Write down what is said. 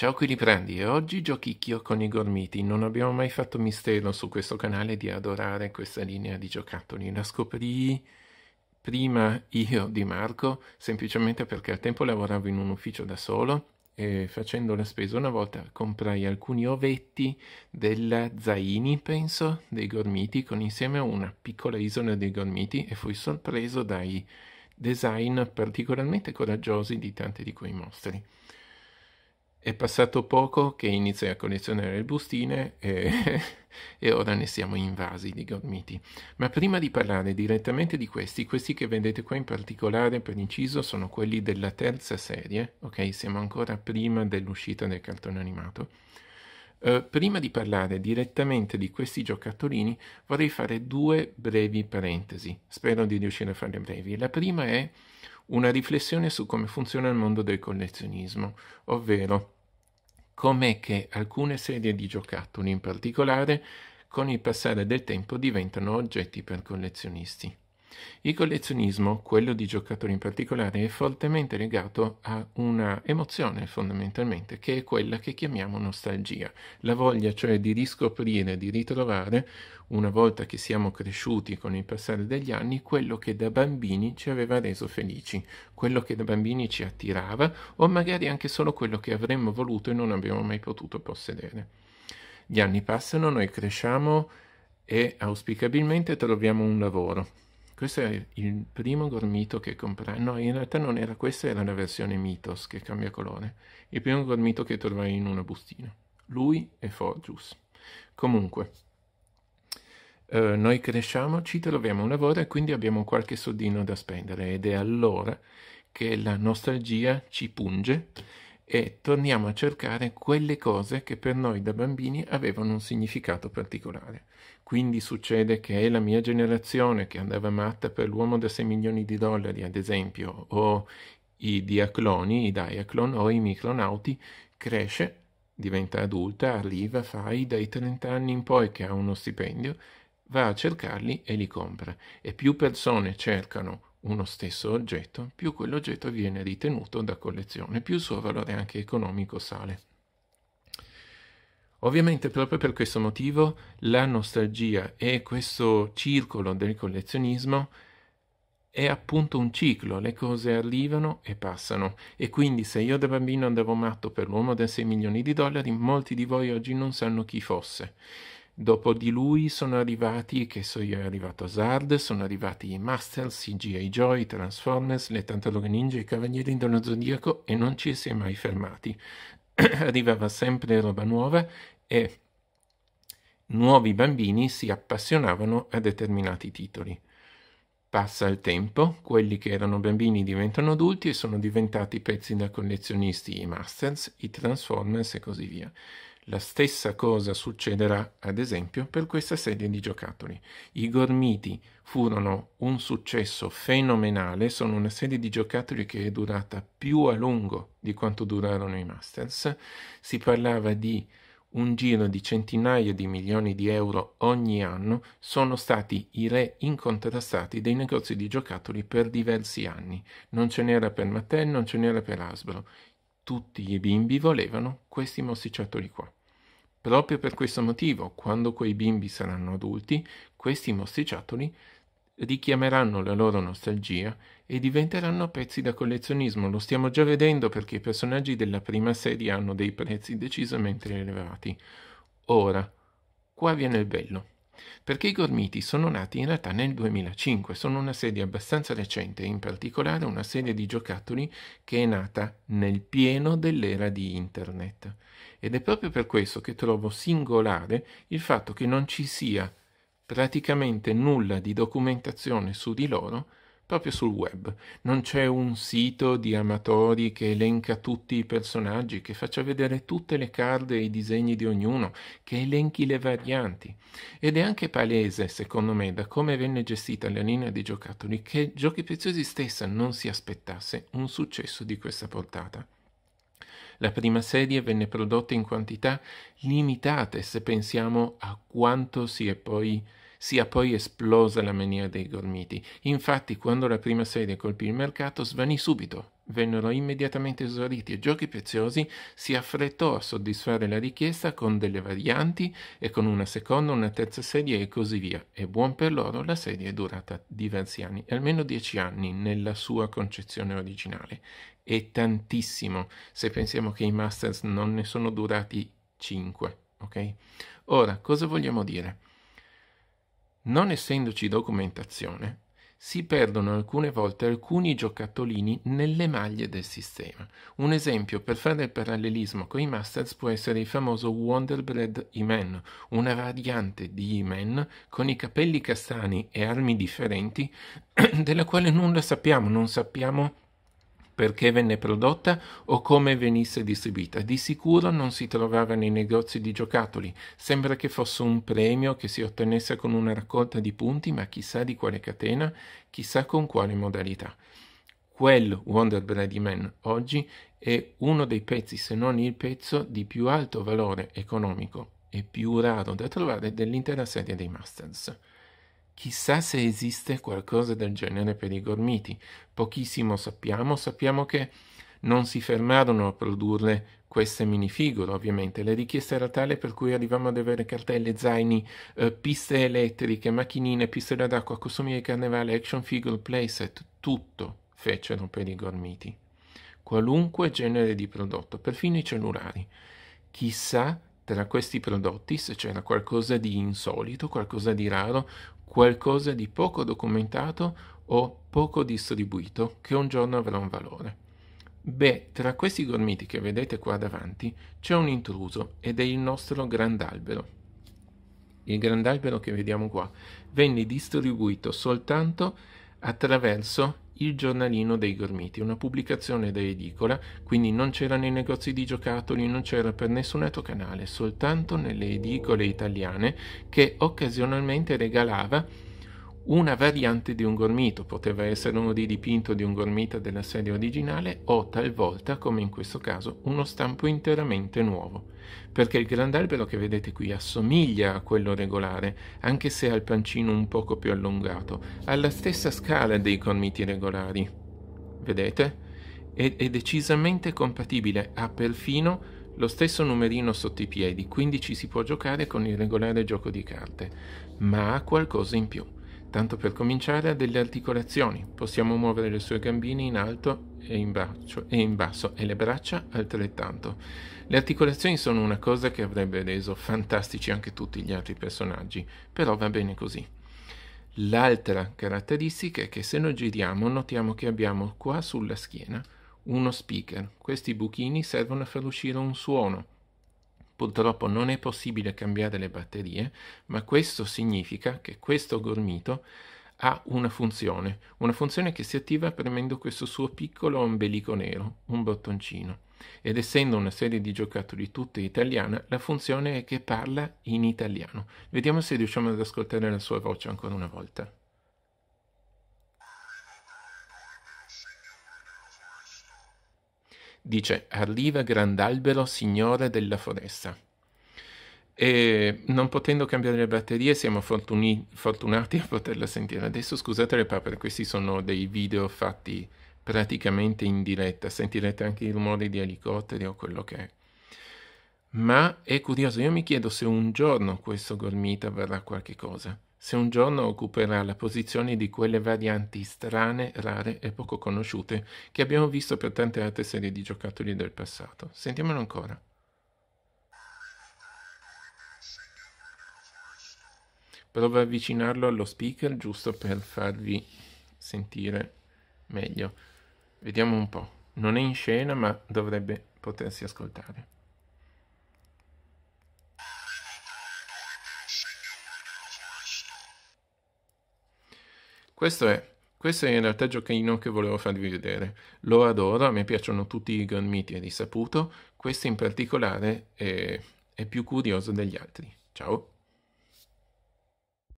Ciao qui riprendi e oggi giochicchio con i gormiti. Non abbiamo mai fatto mistero su questo canale di adorare questa linea di giocattoli. La scoprì prima io di Marco, semplicemente perché al tempo lavoravo in un ufficio da solo e facendo la spesa una volta comprai alcuni ovetti della Zaini, penso, dei gormiti, con insieme a una piccola isola dei gormiti e fui sorpreso dai design particolarmente coraggiosi di tanti di quei mostri. È passato poco che inizia a collezionare le bustine e, e, ora ne siamo invasi di gormiti. Ma prima di parlare direttamente di questi, questi che vedete qua in particolare per inciso sono quelli della terza serie, ok? Siamo ancora prima dell'uscita del cartone animato. Uh, prima di parlare direttamente di questi giocattolini vorrei fare due brevi parentesi, spero di riuscire a farle brevi. La prima è una riflessione su come funziona il mondo del collezionismo, ovvero com'è che alcune serie di giocattoli in particolare con il passare del tempo diventano oggetti per collezionisti. Il collezionismo, quello di giocatori in particolare, è fortemente legato a una emozione fondamentalmente, che è quella che chiamiamo nostalgia, la voglia cioè di riscoprire, di ritrovare, una volta che siamo cresciuti con il passare degli anni, quello che da bambini ci aveva reso felici, quello che da bambini ci attirava o magari anche solo quello che avremmo voluto e non abbiamo mai potuto possedere. Gli anni passano, noi cresciamo e auspicabilmente troviamo un lavoro questo è il primo gormito che comprai. No, in realtà non era questa, era la versione Mythos che cambia colore. Il primo gormito che trovai in una bustina. Lui e Forgius. Comunque, eh, noi cresciamo, ci troviamo un lavoro e quindi abbiamo qualche soldino da spendere ed è allora che la nostalgia ci punge e torniamo a cercare quelle cose che per noi da bambini avevano un significato particolare. Quindi succede che la mia generazione che andava matta per l'uomo da 6 milioni di dollari, ad esempio, o i diacloni, i diaclon o i micronauti, cresce, diventa adulta, arriva, fai dai 30 anni in poi che ha uno stipendio, va a cercarli e li compra. E più persone cercano uno stesso oggetto, più quell'oggetto viene ritenuto da collezione, più il suo valore anche economico sale. Ovviamente proprio per questo motivo la nostalgia e questo circolo del collezionismo è appunto un ciclo, le cose arrivano e passano e quindi se io da bambino andavo matto per l'uomo da 6 milioni di dollari, molti di voi oggi non sanno chi fosse. Dopo di lui sono arrivati, che so io, è arrivato Zard, sono arrivati i Masters, i G.I. Joy, i Transformers, le Tantaloghe Ninja, i Cavalieri dello Zodiaco e non ci si è mai fermati. Arrivava sempre roba nuova e nuovi bambini si appassionavano a determinati titoli. Passa il tempo, quelli che erano bambini diventano adulti e sono diventati pezzi da collezionisti i Masters, i Transformers e così via. La stessa cosa succederà, ad esempio, per questa serie di giocattoli. I gormiti furono un successo fenomenale, sono una serie di giocattoli che è durata più a lungo di quanto durarono i Masters. Si parlava di un giro di centinaia di milioni di euro ogni anno, sono stati i re incontrastati dei negozi di giocattoli per diversi anni. Non ce n'era per Mattel, non ce n'era per Hasbro. Tutti i bimbi volevano questi mossicciattoli qua. Proprio per questo motivo, quando quei bimbi saranno adulti, questi mostriciattoli richiameranno la loro nostalgia e diventeranno pezzi da collezionismo. Lo stiamo già vedendo perché i personaggi della prima serie hanno dei prezzi decisamente elevati. Ora, qua viene il bello perché i gormiti sono nati in realtà nel 2005, sono una serie abbastanza recente, in particolare una serie di giocattoli che è nata nel pieno dell'era di internet. Ed è proprio per questo che trovo singolare il fatto che non ci sia praticamente nulla di documentazione su di loro proprio sul web. Non c'è un sito di amatori che elenca tutti i personaggi, che faccia vedere tutte le card e i disegni di ognuno, che elenchi le varianti. Ed è anche palese, secondo me, da come venne gestita la linea dei giocattoli, che Giochi Preziosi stessa non si aspettasse un successo di questa portata. La prima serie venne prodotta in quantità limitate se pensiamo a quanto si è poi sia poi esplosa la mania dei gormiti. Infatti, quando la prima serie colpì il mercato, svanì subito. Vennero immediatamente esauriti e Giochi Preziosi si affrettò a soddisfare la richiesta con delle varianti e con una seconda, una terza serie e così via. E buon per loro, la serie è durata diversi anni, almeno dieci anni nella sua concezione originale. E tantissimo se pensiamo che i Masters non ne sono durati 5. Ok? Ora, cosa vogliamo dire? Non essendoci documentazione, si perdono alcune volte alcuni giocattolini nelle maglie del sistema. Un esempio per fare il parallelismo con i Masters può essere il famoso Wonderbread E-Man, una variante di E-Man con i capelli castani e armi differenti della quale nulla sappiamo, non sappiamo perché venne prodotta o come venisse distribuita. Di sicuro non si trovava nei negozi di giocattoli, sembra che fosse un premio che si ottenesse con una raccolta di punti, ma chissà di quale catena, chissà con quale modalità. Quel Wonder Bread Man oggi è uno dei pezzi, se non il pezzo, di più alto valore economico e più raro da trovare dell'intera serie dei Masters. Chissà se esiste qualcosa del genere per i gormiti. Pochissimo sappiamo, sappiamo che non si fermarono a produrre queste minifigure, ovviamente. La richiesta era tale per cui arrivavamo ad avere cartelle, zaini, eh, piste elettriche, macchinine, pistole d'acqua, costumi di carnevale, action figure, playset, tutto fecero per i gormiti. Qualunque genere di prodotto, perfino i cellulari. Chissà tra questi prodotti se c'era qualcosa di insolito, qualcosa di raro, qualcosa di poco documentato o poco distribuito che un giorno avrà un valore. Beh, tra questi gormiti che vedete qua davanti c'è un intruso ed è il nostro grandalbero. Il grandalbero che vediamo qua venne distribuito soltanto attraverso il giornalino dei Gormiti, una pubblicazione da edicola, quindi non c'era nei negozi di giocattoli, non c'era per nessun altro canale, soltanto nelle edicole italiane che occasionalmente regalava una variante di un gormito, poteva essere uno dei dipinto di un gormita della serie originale o talvolta, come in questo caso, uno stampo interamente nuovo, perché il grandalbero che vedete qui assomiglia a quello regolare, anche se ha il pancino un poco più allungato, ha la stessa scala dei gormiti regolari. Vedete? È, è decisamente compatibile, ha perfino lo stesso numerino sotto i piedi, quindi ci si può giocare con il regolare gioco di carte, ma ha qualcosa in più Tanto per cominciare ha delle articolazioni, possiamo muovere le sue gambine in alto e in, bacio, e in basso e le braccia altrettanto. Le articolazioni sono una cosa che avrebbe reso fantastici anche tutti gli altri personaggi, però va bene così. L'altra caratteristica è che se noi giriamo notiamo che abbiamo qua sulla schiena uno speaker. Questi buchini servono a far uscire un suono, Purtroppo non è possibile cambiare le batterie, ma questo significa che questo gormito ha una funzione, una funzione che si attiva premendo questo suo piccolo ombelico nero, un bottoncino. Ed essendo una serie di giocattoli tutta italiana, la funzione è che parla in italiano. Vediamo se riusciamo ad ascoltare la sua voce ancora una volta. dice arriva grand'albero signore della foresta. E non potendo cambiare le batterie siamo fortuni- fortunati a poterla sentire. Adesso scusate le papere, questi sono dei video fatti praticamente in diretta, sentirete anche i rumori di elicotteri o quello che è. Ma è curioso, io mi chiedo se un giorno questo gormita verrà qualche cosa se un giorno occuperà la posizione di quelle varianti strane, rare e poco conosciute che abbiamo visto per tante altre serie di giocattoli del passato. Sentiamolo ancora. Provo ad avvicinarlo allo speaker giusto per farvi sentire meglio. Vediamo un po'. Non è in scena ma dovrebbe potersi ascoltare. Questo è, questo è in realtà il giochino che volevo farvi vedere. Lo adoro, a me piacciono tutti i Grand Meaty è risaputo, questo in particolare è, è più curioso degli altri. Ciao!